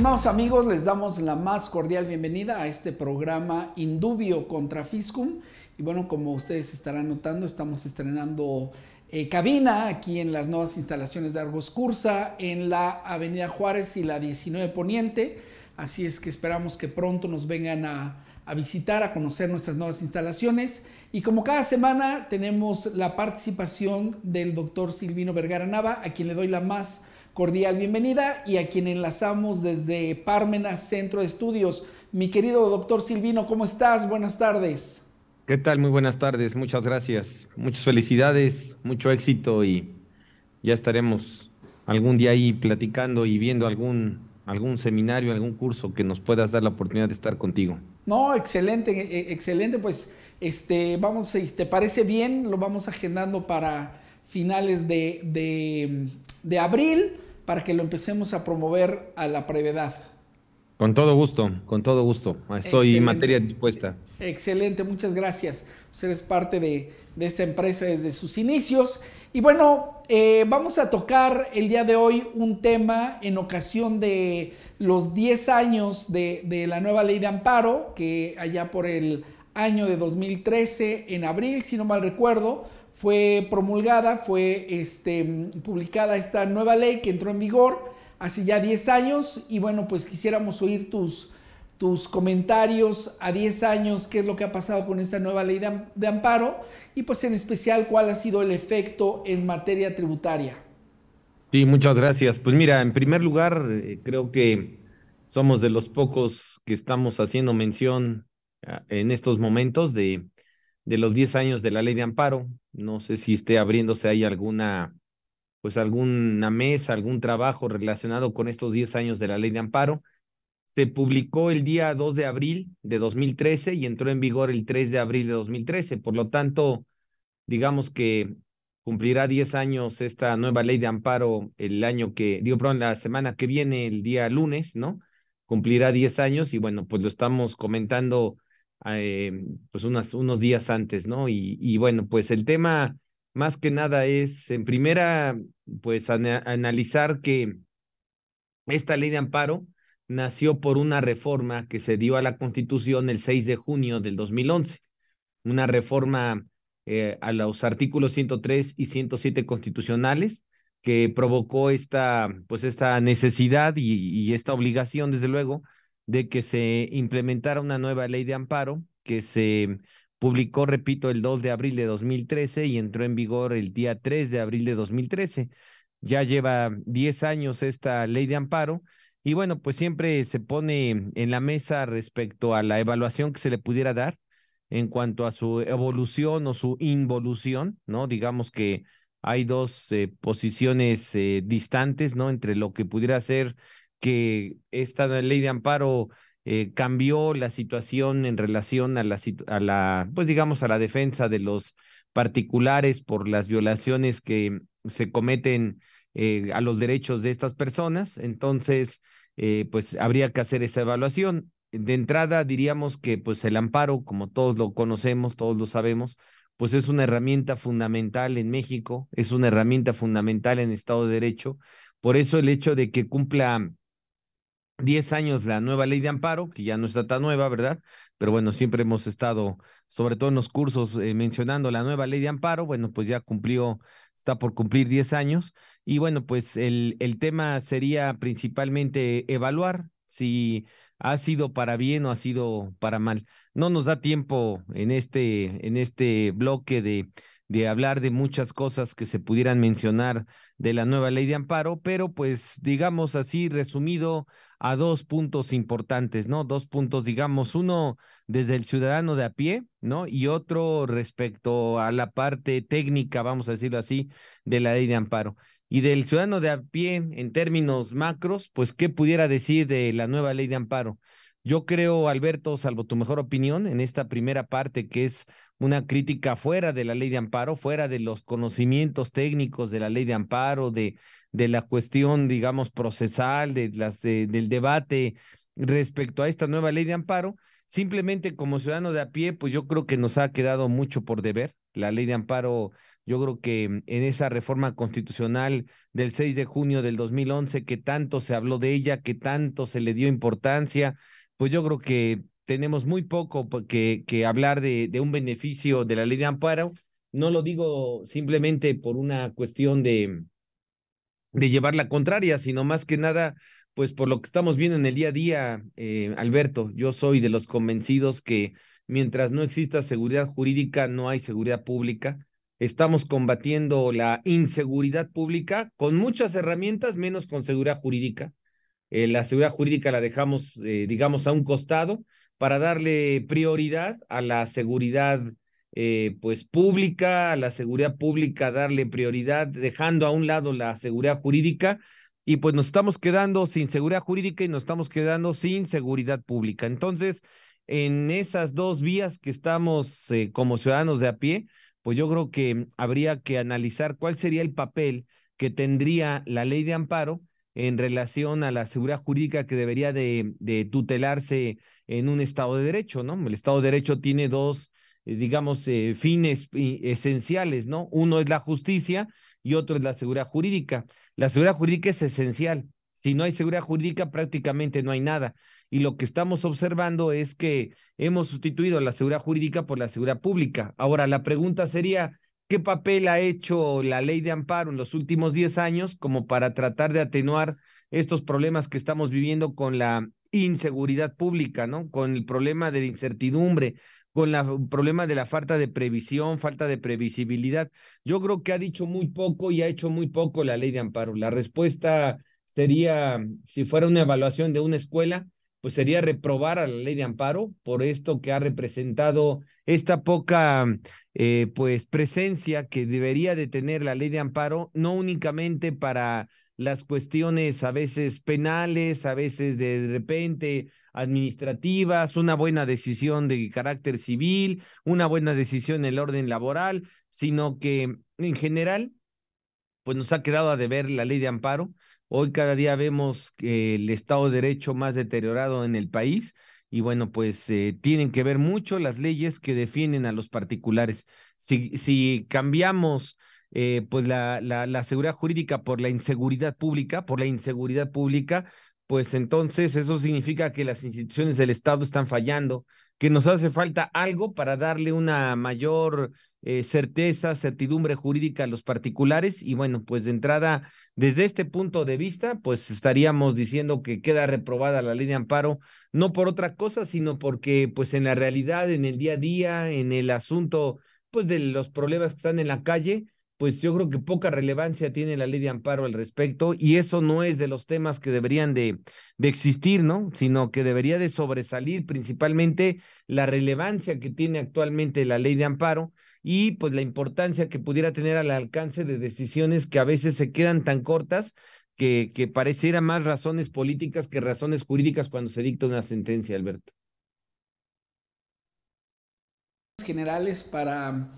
Estimados amigos, les damos la más cordial bienvenida a este programa Indubio contra Fiscum. Y bueno, como ustedes estarán notando, estamos estrenando eh, cabina aquí en las nuevas instalaciones de Argos Cursa, en la Avenida Juárez y la 19 Poniente. Así es que esperamos que pronto nos vengan a, a visitar, a conocer nuestras nuevas instalaciones. Y como cada semana tenemos la participación del doctor Silvino Vergara Nava, a quien le doy la más cordial bienvenida y a quien enlazamos desde Parmena Centro de Estudios. Mi querido doctor Silvino, ¿cómo estás? Buenas tardes. ¿Qué tal? Muy buenas tardes, muchas gracias. Muchas felicidades, mucho éxito y ya estaremos algún día ahí platicando y viendo algún algún seminario, algún curso que nos puedas dar la oportunidad de estar contigo. No, excelente, e, e, excelente, pues este vamos, si te parece bien, lo vamos agendando para finales de abril para que lo empecemos a promover a la brevedad. Con todo gusto, con todo gusto. Estoy en materia dispuesta. Excelente, muchas gracias. Usted es parte de, esta empresa desde sus inicios. Y bueno, eh, vamos a tocar el día de hoy un tema en ocasión de los 10 años de, de la nueva ley de amparo, que allá por el año de 2013, en abril, si no mal recuerdo, fue promulgada, fue este, publicada esta nueva ley que entró en vigor hace ya 10 años y bueno, pues quisiéramos oír tus, tus comentarios a 10 años, qué es lo que ha pasado con esta nueva ley de, de amparo y pues en especial cuál ha sido el efecto en materia tributaria. Sí, muchas gracias. Pues mira, en primer lugar, eh, creo que somos de los pocos que estamos haciendo mención ah, en estos momentos de de los 10 años de la ley de amparo. No sé si esté abriéndose ahí alguna, pues alguna mesa, algún trabajo relacionado con estos 10 años de la ley de amparo. Se publicó el día 2 de abril de 2013 y entró en vigor el 3 de abril de 2013. Por lo tanto, digamos que cumplirá 10 años esta nueva ley de amparo el año que, digo, perdón, la semana que viene, el día lunes, ¿no? Cumplirá 10 años y bueno, pues lo estamos comentando Ah, em, pues unas, unos días antes, ¿no? Y, y, bueno, pues el tema más que nada es, en primera, pues analizar que esta ley de amparo nació por una reforma que se dio a la Constitución el 6 de junio del 2011, una reforma eh, a los artículos 103 y 107 constitucionales que provocó esta, pues esta necesidad y, y esta obligación, desde luego, de que se implementara una nueva ley de amparo que se publicó, repito, el 2 de abril de 2013 y entró en vigor el día 3 de abril de 2013. Ya lleva 10 años esta ley de amparo y bueno, pues siempre se pone en la mesa respecto a la evaluación que se le pudiera dar en cuanto a su evolución o su involución, ¿no? Digamos que hay dos eh, posiciones eh, distantes, ¿no? Entre lo que pudiera ser que esta ley de amparo eh, cambió la situación en relación a la, a la, pues digamos, a la defensa de los particulares por las violaciones que se cometen eh, a los derechos de estas personas. Entonces, eh, pues habría que hacer esa evaluación. De entrada, diríamos que pues el amparo, como todos lo conocemos, todos lo sabemos, pues es una herramienta fundamental en México, es una herramienta fundamental en Estado de Derecho. Por eso el hecho de que cumpla 10 años la nueva ley de amparo, que ya no está tan nueva, ¿verdad? Pero bueno, siempre hemos estado, sobre todo en los cursos, eh, mencionando la nueva ley de amparo. Bueno, pues ya cumplió, está por cumplir 10 años. Y bueno, pues el, el tema sería principalmente evaluar si ha sido para bien o ha sido para mal. No nos da tiempo en este, en este bloque de de hablar de muchas cosas que se pudieran mencionar de la nueva ley de amparo, pero pues digamos así resumido a dos puntos importantes, ¿no? Dos puntos, digamos, uno desde el ciudadano de a pie, ¿no? Y otro respecto a la parte técnica, vamos a decirlo así, de la ley de amparo. Y del ciudadano de a pie, en términos macros, pues, ¿qué pudiera decir de la nueva ley de amparo? Yo creo, Alberto, salvo tu mejor opinión, en esta primera parte que es una crítica fuera de la ley de amparo, fuera de los conocimientos técnicos de la ley de amparo, de, de la cuestión, digamos, procesal, de las, del debate respecto a esta nueva ley de amparo. Simplemente como ciudadano de a pie, pues yo creo que nos ha quedado mucho por deber. La ley de amparo, yo creo que mm, en esa reforma constitucional del 6 de junio del 2011, que tanto se habló de ella, que tanto se le dio importancia, pues yo creo que tenemos muy poco que, hablar de, un beneficio de la ley de amparo. No lo digo simplemente por una cuestión de, de llevar la contraria, sino más que nada, pues por lo que estamos viendo en el día a día, eh, Alberto, yo soy de los convencidos que mientras no exista seguridad jurídica, no hay seguridad pública. Estamos combatiendo la inseguridad pública con muchas herramientas, menos con seguridad jurídica. Eh, la seguridad jurídica la dejamos, eh, digamos, a un costado para darle prioridad a la seguridad eh, pues pública, a la seguridad pública darle prioridad, dejando a un lado la seguridad jurídica, y pues nos estamos quedando sin seguridad jurídica y nos estamos quedando sin seguridad pública. Entonces, en esas dos vías que estamos como ciudadanos de a pie, pues yo creo que habría que analizar cuál sería el papel que tendría la ley de amparo en relación a la seguridad jurídica que debería de, tutelarse en un Estado de Derecho, ¿no? El Estado de Derecho tiene dos, eh, digamos, eh, fines eh, esenciales, ¿no? Uno es la justicia y otro es la seguridad jurídica. La seguridad jurídica es esencial. Si no hay seguridad jurídica, prácticamente no hay nada. Y lo que estamos observando es que hemos sustituido la seguridad jurídica por la seguridad pública. Ahora, la pregunta sería, ¿Qué papel ha hecho la ley de amparo en los últimos 10 años como para tratar de atenuar estos problemas que estamos viviendo con la inseguridad pública, ¿no? Con el problema de la incertidumbre, con el problema de la falta de previsión, falta de previsibilidad. Yo creo que ha dicho muy poco y ha hecho muy poco la ley de amparo. La respuesta sería, si fuera una evaluación de una escuela, pues sería reprobar a la ley de amparo por esto que ha representado esta poca eh, pues presencia que debería de tener la ley de amparo, no únicamente para las cuestiones a veces penales, a veces de, repente administrativas, una buena decisión de carácter civil, una buena decisión en el orden laboral, sino que en general, pues nos ha quedado a deber la ley de amparo Hoy cada día vemos el Estado de Derecho más deteriorado en el país y bueno, pues eh, tienen que ver mucho las leyes que defienden a los particulares. Si, si cambiamos eh, pues la, la, la seguridad jurídica por la inseguridad pública, por la inseguridad pública, pues entonces eso significa que las instituciones del Estado están fallando, que nos hace falta algo para darle una mayor eh, certeza, certidumbre jurídica a los particulares. Y bueno, pues de entrada, desde este punto de vista, pues estaríamos diciendo que queda reprobada la ley de amparo, no por otra cosa, sino porque pues en la realidad, en el día a día, en el asunto, pues de los problemas que están en la calle, pues yo creo que poca relevancia tiene la ley de amparo al respecto y eso no es de los temas que deberían de, de, existir, ¿no? Sino que debería de sobresalir principalmente la relevancia que tiene actualmente la ley de amparo y pues la importancia que pudiera tener al alcance de decisiones que a veces se quedan tan cortas que, que pareciera más razones políticas que razones jurídicas cuando se dicta una sentencia, Alberto. Generales para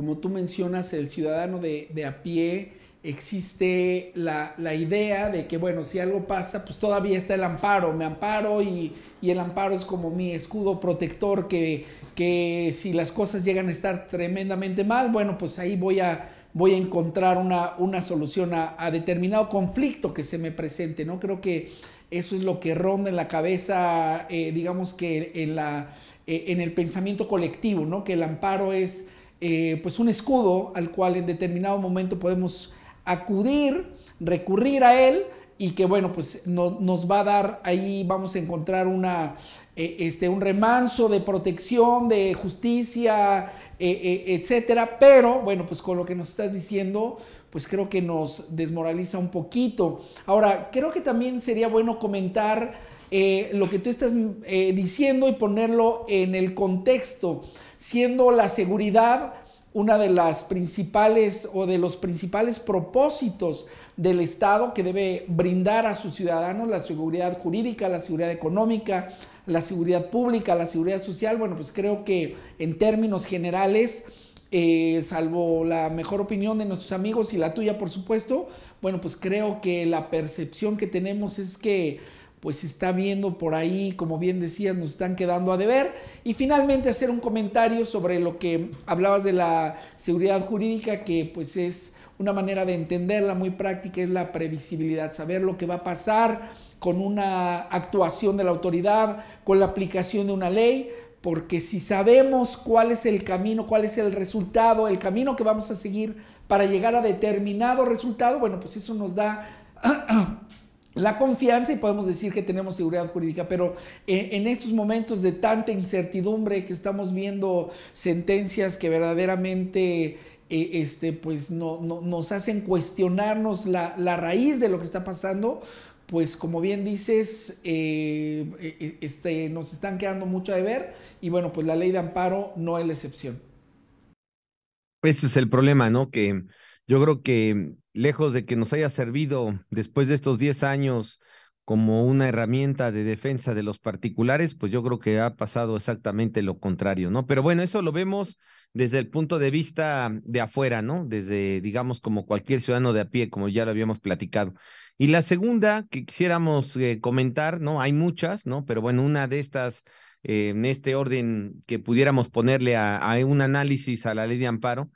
como tú mencionas, el ciudadano de, a pie, existe la, idea de que, bueno, si algo pasa, pues todavía está el amparo, me amparo y, el amparo es como mi escudo protector que, que, si las cosas llegan a estar tremendamente mal, bueno, pues ahí voy a, voy a encontrar una, solución a, determinado conflicto que se me presente, ¿no? Creo que eso es lo que ronda en la cabeza, eh, digamos que en, la, eh, en el pensamiento colectivo, ¿no? Que el amparo es eh, pues un escudo al cual en determinado momento podemos acudir, recurrir a él y que bueno, pues nos va a dar, ahí vamos a encontrar una, eh, este, un remanso de protección, de justicia, eh, etcétera, pero bueno, pues con lo que nos estás diciendo, pues creo que nos desmoraliza un poquito. Ahora, creo que también sería bueno comentar lo que tú estás diciendo y ponerlo en el contexto siendo la seguridad una de las principales o de los principales propósitos del Estado que debe brindar a sus ciudadanos la seguridad jurídica, la seguridad económica, la seguridad pública, la seguridad social. Bueno, pues creo que en términos generales, eh, salvo la mejor opinión de nuestros amigos y la tuya, por supuesto, bueno, pues creo que la percepción que tenemos es que pues está viendo por ahí, como bien decías, nos están quedando a deber. Y finalmente hacer un comentario sobre lo que hablabas de la seguridad jurídica, que pues es una manera de entenderla muy práctica, es la previsibilidad, saber lo que va a pasar con una actuación de la autoridad, con la aplicación de una ley, porque si sabemos cuál es el camino, cuál es el resultado, el camino que vamos a seguir para llegar a determinado resultado, bueno, pues eso nos da la confianza y podemos decir que tenemos seguridad jurídica, pero eh, en, estos momentos de tanta incertidumbre que estamos viendo sentencias que verdaderamente eh, este, pues no, nos hacen cuestionarnos la, la, raíz de lo que está pasando, pues como bien dices, eh, este, nos están quedando mucho a ver y bueno, pues la ley de amparo no es la excepción. Ese es el problema, ¿no? Que yo creo que lejos de que nos haya servido después de estos 10 años como una herramienta de defensa de los particulares, pues yo creo que ha pasado exactamente lo contrario, ¿no? Pero bueno, eso lo vemos desde el punto de vista de afuera, ¿no? Desde, digamos, como cualquier ciudadano de a pie, como ya lo habíamos platicado. Y la segunda que quisiéramos eh, comentar, ¿no? Hay muchas, ¿no? Pero bueno, una de estas, eh, en este orden que pudiéramos ponerle a un análisis a la ley de amparo,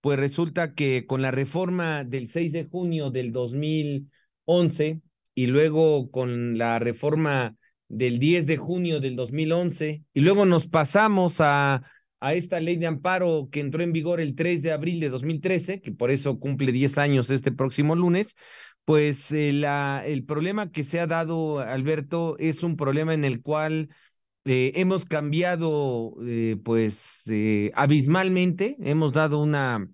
pues resulta que con la reforma del 6 de junio del 2011 y luego con la reforma del 10 de junio del 2011 y luego nos pasamos a, a esta ley de amparo que entró en vigor el 3 de abril de 2013, que por eso cumple 10 años este próximo lunes, pues eh, la, el problema que se ha dado, Alberto, es un problema en el cual eh, hemos cambiado eh, pues eh, abismalmente, hemos dado una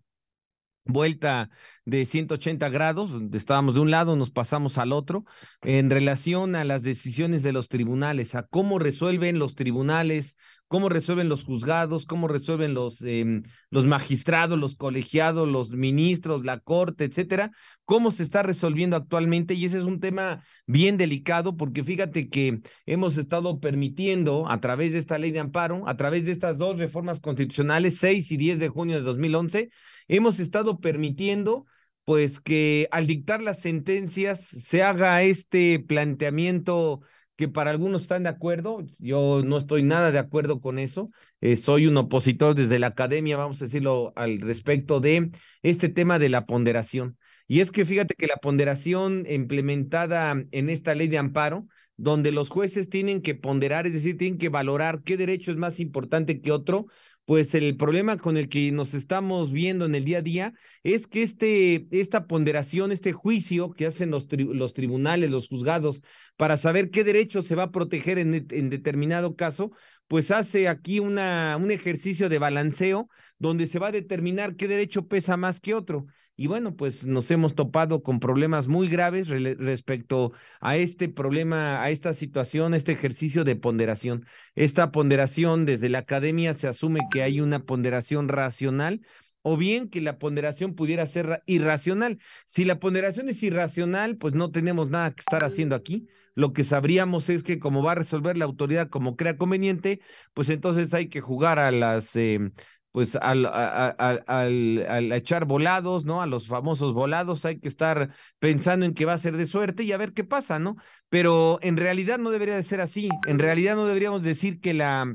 vuelta de 180 grados, donde estábamos de un lado, nos pasamos al otro, en relación a las decisiones de los tribunales, a cómo resuelven los tribunales, cómo resuelven los juzgados, cómo resuelven los, em, los magistrados, los colegiados, los ministros, la corte, etcétera, cómo se está resolviendo actualmente. Y ese es un tema bien delicado, porque fíjate que hemos estado permitiendo, a través de esta ley de amparo, a través de estas dos reformas constitucionales, 6 y 10 de junio de 2011, hemos estado permitiendo pues que al dictar las sentencias se haga este planteamiento que para algunos están de acuerdo, yo no estoy nada de acuerdo con eso, eh, soy un opositor desde la academia, vamos a decirlo al respecto de este tema de la ponderación. Y es que fíjate que la ponderación implementada en esta ley de amparo, donde los jueces tienen que ponderar, es decir, tienen que valorar qué derecho es más importante que otro, pues el problema con el que nos estamos viendo en el día a día es que este, esta ponderación, este juicio que hacen los, los tribunales, los juzgados, para saber qué derecho se va a proteger en, en determinado caso, pues hace aquí una, un ejercicio de balanceo donde se va a determinar qué derecho pesa más que otro. Y bueno, pues nos hemos topado con problemas muy graves respecto a este problema, a esta situación, a este ejercicio de ponderación. Esta ponderación desde la academia se asume que hay una ponderación racional o bien que la ponderación pudiera ser irracional. Si la ponderación es irracional, pues no tenemos nada que estar haciendo aquí. Lo que sabríamos es que como va a resolver la autoridad como crea conveniente, pues entonces hay que jugar a las em, pues al, al, echar volados, ¿no? A los famosos volados hay que estar pensando en que va a ser de suerte y a ver qué pasa, ¿no? Pero en realidad no debería de ser así. En realidad no deberíamos decir que la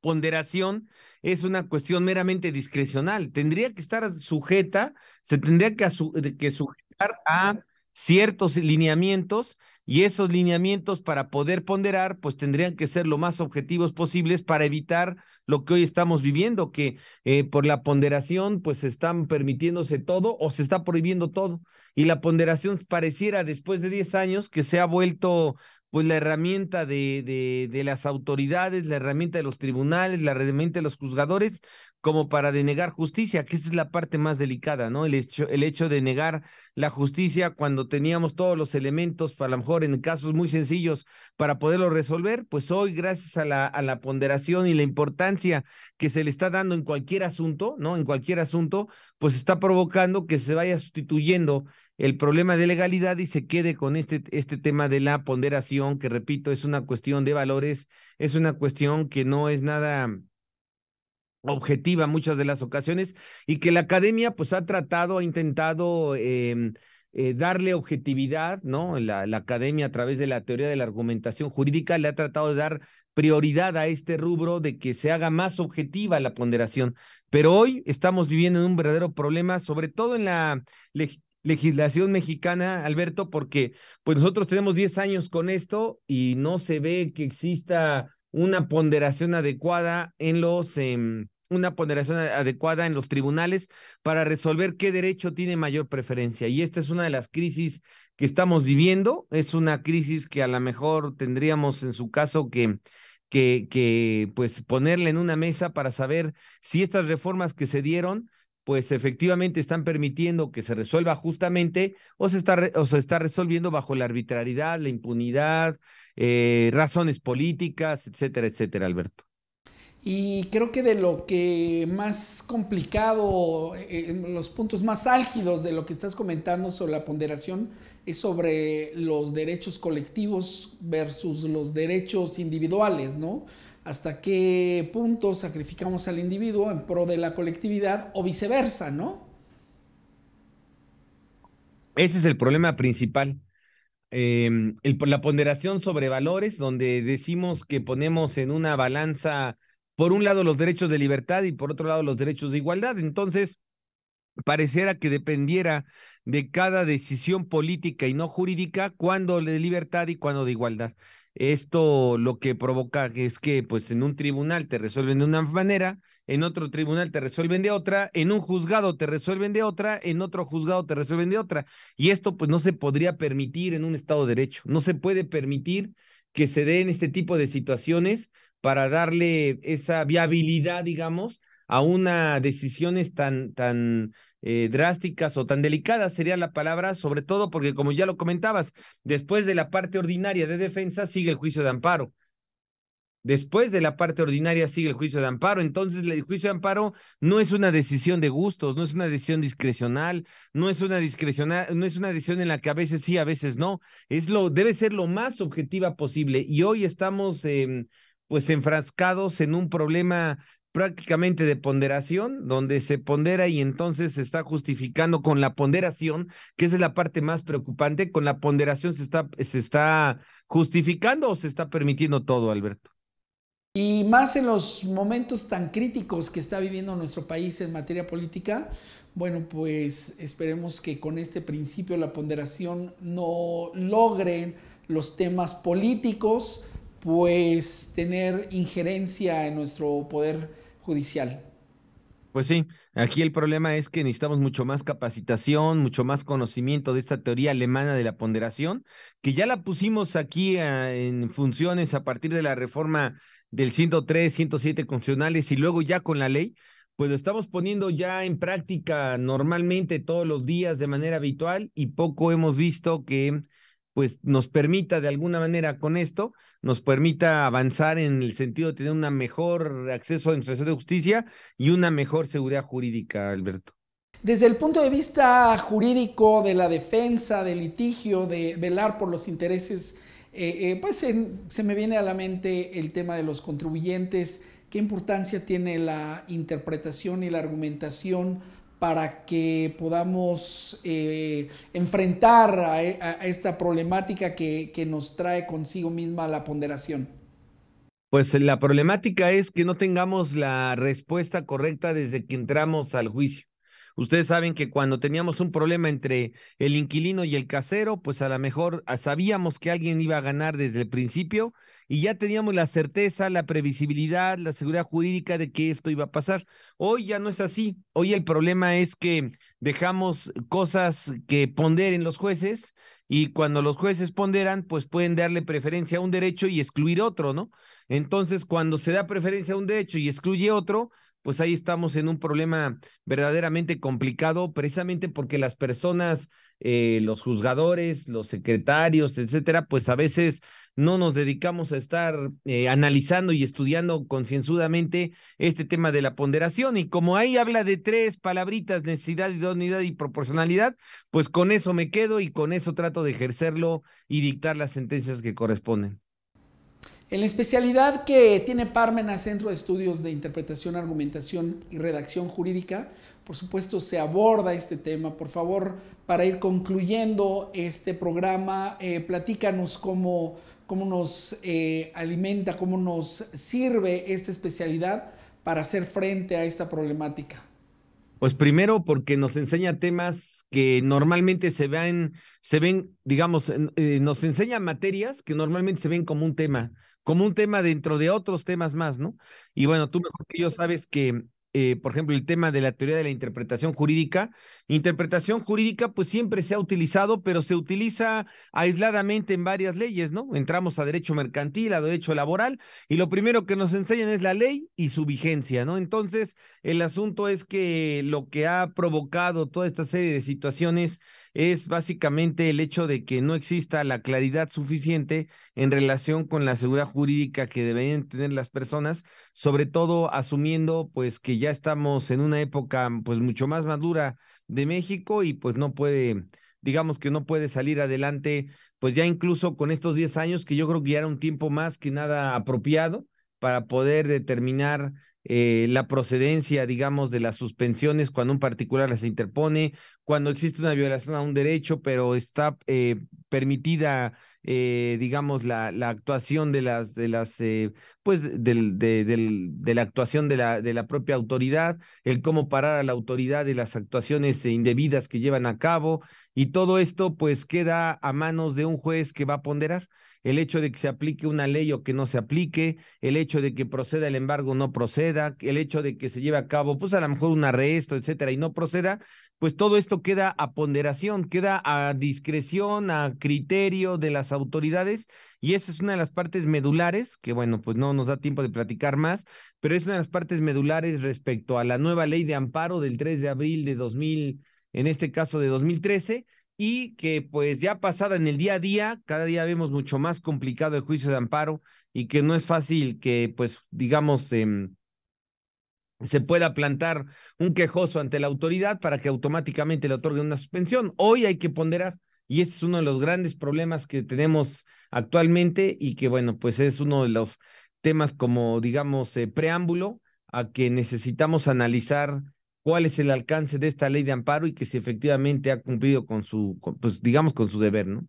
ponderación es una cuestión meramente discrecional. Tendría que estar sujeta, se tendría que, que sujetar a ciertos lineamientos y esos lineamientos para poder ponderar, pues tendrían que ser lo más objetivos posibles para evitar lo que hoy estamos viviendo, que eh, por la ponderación, pues están permitiéndose todo o se está prohibiendo todo. Y la ponderación pareciera después de 10 años que se ha vuelto pues la herramienta de, de, las autoridades, la herramienta de los tribunales, la herramienta de los juzgadores, como para denegar justicia, que esa es la parte más delicada, ¿no? El hecho, el hecho de negar la justicia cuando teníamos todos los elementos, para a lo mejor en casos muy sencillos, para poderlo resolver, pues hoy, gracias a la, a la ponderación y la importancia que se le está dando en cualquier asunto, ¿no? En cualquier asunto, pues está provocando que se vaya sustituyendo el problema de legalidad y se quede con este, este tema de la ponderación, que repito, es una cuestión de valores, es una cuestión que no es nada objetiva muchas de las ocasiones y que la academia pues ha tratado, ha intentado... Em, eh, darle objetividad, ¿no? La, la, academia a través de la teoría de la argumentación jurídica le ha tratado de dar prioridad a este rubro de que se haga más objetiva la ponderación. Pero hoy estamos viviendo un verdadero problema, sobre todo en la legislación mexicana, Alberto, porque pues nosotros tenemos 10 años con esto y no se ve que exista una ponderación adecuada en los em, una ponderación adecuada en los tribunales para resolver qué derecho tiene mayor preferencia. Y esta es una de las crisis que estamos viviendo, es una crisis que a lo mejor tendríamos en su caso que que, que pues ponerle en una mesa para saber si estas reformas que se dieron pues efectivamente están permitiendo que se resuelva justamente o se está, o se está resolviendo bajo la arbitrariedad, la impunidad, eh, razones políticas, etcétera, etcétera, Alberto. Y creo que de lo que más complicado, eh, los puntos más álgidos de lo que estás comentando sobre la ponderación es sobre los derechos colectivos versus los derechos individuales, ¿no? hasta qué punto sacrificamos al individuo en pro de la colectividad o viceversa, ¿no? Ese es el problema principal. Em, la ponderación sobre valores, donde decimos que ponemos en una balanza, por un lado, los derechos de libertad y por otro lado, los derechos de igualdad. Entonces, pareciera que dependiera de cada decisión política y no jurídica, cuándo de libertad y cuándo de igualdad. Esto lo que provoca es que pues en un tribunal te resuelven de una manera, en otro tribunal te resuelven de otra, en un juzgado te resuelven de otra, en otro juzgado te resuelven de otra. Y esto pues no se podría permitir en un Estado de Derecho. No se puede permitir que se den este tipo de situaciones para darle esa viabilidad, digamos, a una decisión tan, tan eh, drásticas o tan delicadas sería la palabra, sobre todo porque, como ya lo comentabas, después de la parte ordinaria de defensa sigue el juicio de amparo. Después de la parte ordinaria sigue el juicio de amparo. Entonces, el juicio de amparo no es una decisión de gustos, no es una decisión discrecional, no es una discrecional, no es una decisión en la que a veces sí, a veces no. Es lo, debe ser lo más objetiva posible. Y hoy estamos pues enfrascados en un problema prácticamente de ponderación, donde se pondera y entonces se está justificando con la ponderación, que es la parte más preocupante, con la ponderación se está, se está justificando o se está permitiendo todo, Alberto. Y más en los momentos tan críticos que está viviendo nuestro país en materia política, bueno, pues esperemos que con este principio la ponderación no logren los temas políticos, pues tener injerencia en nuestro poder judicial. Pues sí, aquí el problema es que necesitamos mucho más capacitación, mucho más conocimiento de esta teoría alemana de la ponderación, que ya la pusimos aquí ah, en funciones a partir de la reforma del 103, 107 constitucionales y luego ya con la ley, pues lo estamos poniendo ya en práctica normalmente todos los días de manera habitual y poco hemos visto que pues nos permita de alguna manera con esto, nos permita avanzar en el sentido de tener un mejor acceso a la de justicia y una mejor seguridad jurídica, Alberto. Desde el punto de vista jurídico de la defensa, del litigio, de velar por los intereses, eh, eh, pues se me viene a la mente el tema de los contribuyentes, qué importancia tiene la interpretación y la argumentación para que podamos eh, enfrentar e, a, esta problemática que, que nos trae consigo misma la ponderación? Pues eh, la problemática es que no tengamos la respuesta correcta desde que entramos al juicio. Ustedes saben que cuando teníamos un problema entre el inquilino y el casero, pues a lo mejor ah, sabíamos que alguien iba a ganar desde el principio y ya teníamos la certeza, la previsibilidad, la seguridad jurídica de que esto iba a pasar. Hoy ya no es así. Hoy el problema es que dejamos cosas que ponderen los jueces y cuando los jueces ponderan, pues pueden darle preferencia a un derecho y excluir otro, ¿no? Entonces, cuando se da preferencia a un derecho y excluye otro, pues ahí estamos en un problema verdaderamente complicado, precisamente porque las personas, eh, los juzgadores, los secretarios, etcétera, pues a veces no nos dedicamos a estar eh, analizando y estudiando concienzudamente este tema de la ponderación. Y como ahí habla de tres palabritas, necesidad, idoneidad y proporcionalidad, pues con eso me quedo y con eso trato de ejercerlo y dictar las sentencias que corresponden. En la especialidad que tiene Parmena Centro de Estudios de Interpretación, Argumentación y Redacción Jurídica, por supuesto se aborda este tema. Por favor, para ir concluyendo este programa, eh, platícanos cómo cómo nos eh, alimenta, cómo nos sirve esta especialidad para hacer frente a esta problemática? Pues primero porque nos enseña temas que normalmente se ven, se ven, digamos, eh, nos enseña materias que normalmente se ven como un tema, como un tema dentro de otros temas más, ¿no? Y bueno, tú mejor que yo sabes que eh, por ejemplo, el tema de la teoría de la interpretación jurídica. Interpretación jurídica, pues siempre se ha utilizado, pero se utiliza aisladamente en varias leyes, ¿no? Entramos a derecho mercantil, a derecho laboral, y lo primero que nos enseñan es la ley y su vigencia, ¿no? Entonces, el asunto es que lo que ha provocado toda esta serie de situaciones es básicamente el hecho de que no exista la claridad suficiente en relación con la seguridad jurídica que deberían tener las personas, sobre todo asumiendo pues que ya estamos en una época pues mucho más madura de México y pues no puede digamos que no puede salir adelante, pues ya incluso con estos 10 años, que yo creo que ya era un tiempo más que nada apropiado para poder determinar eh, la procedencia, digamos, de las suspensiones cuando un particular las interpone, cuando existe una violación a un derecho, pero está eh, permitida, eh, digamos, la, actuación de las, de las, pues, de, del, de la actuación de la, de la propia autoridad, el cómo parar a la autoridad de las actuaciones indebidas que llevan a cabo, y todo esto, pues, queda a manos de un juez que va a ponderar el hecho de que se aplique una ley o que no se aplique, el hecho de que proceda el embargo o no proceda, el hecho de que se lleve a cabo, pues a lo mejor un arresto, etcétera, y no proceda, pues todo esto queda a ponderación, queda a discreción, a criterio de las autoridades, y esa es una de las partes medulares, que bueno, pues no nos da tiempo de platicar más, pero es una de las partes medulares respecto a la nueva ley de amparo del 3 de abril de 2000, en este caso de 2013 y que pues ya pasada en el día a día, cada día vemos mucho más complicado el juicio de amparo y que no es fácil que pues digamos em, se pueda plantar un quejoso ante la autoridad para que automáticamente le otorgue una suspensión. Hoy hay que ponderar y ese es uno de los grandes problemas que tenemos actualmente y que bueno, pues es uno de los temas como digamos eh, preámbulo a que necesitamos analizar cuál es el alcance de esta ley de amparo y que si efectivamente ha cumplido con su, pues, digamos, con su deber, ¿no?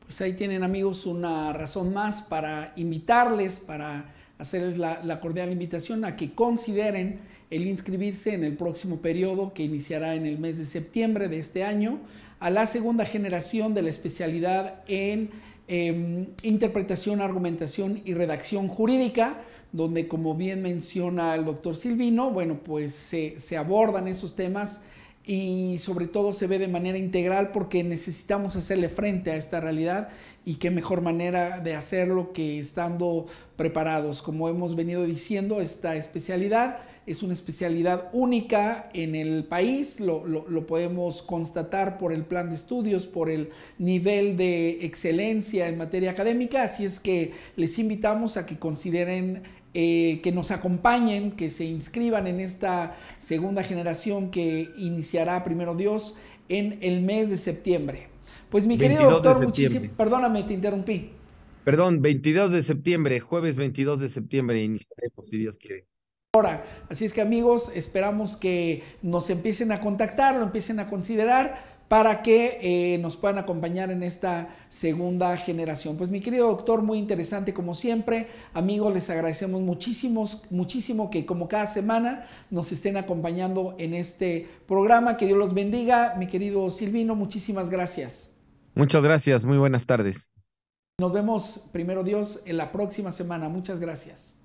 Pues ahí tienen amigos una razón más para invitarles, para hacerles la, cordial invitación a que consideren el inscribirse en el próximo periodo que iniciará en el mes de septiembre de este año a la segunda generación de la especialidad en em, interpretación, argumentación y redacción jurídica donde como bien menciona el doctor Silvino, bueno, pues se, abordan esos temas y sobre todo se ve de manera integral porque necesitamos hacerle frente a esta realidad y qué mejor manera de hacerlo que estando preparados. Como hemos venido diciendo, esta especialidad es una especialidad única en el país, lo, lo podemos constatar por el plan de estudios, por el nivel de excelencia en materia académica, así es que les invitamos a que consideren eh, que nos acompañen, que se inscriban en esta segunda generación que iniciará primero Dios en el mes de septiembre. Pues mi querido doctor, muchísimas... Perdóname, te interrumpí. Perdón, 22 de septiembre, jueves 22 de septiembre, iniciaremos si Dios quiere. Ahora, así es que amigos, esperamos que nos empiecen a contactar, lo empiecen a considerar para que eh, nos puedan acompañar en esta segunda generación. Pues mi querido doctor, muy interesante como siempre. Amigos, les agradecemos muchísimo, muchísimo que como cada semana nos estén acompañando en este programa. Que Dios los bendiga. Mi querido Silvino, muchísimas gracias. Muchas gracias, muy buenas tardes. Nos vemos, primero Dios, en la próxima semana. Muchas gracias.